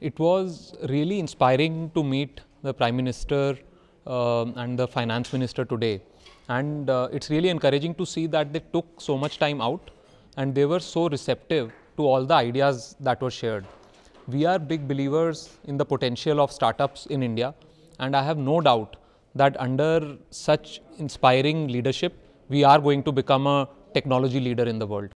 it was really inspiring to meet the Prime Minister uh, and the Finance Minister today. And uh, it's really encouraging to see that they took so much time out and they were so receptive to all the ideas that were shared. We are big believers in the potential of startups in India and I have no doubt that under such inspiring leadership, we are going to become a technology leader in the world.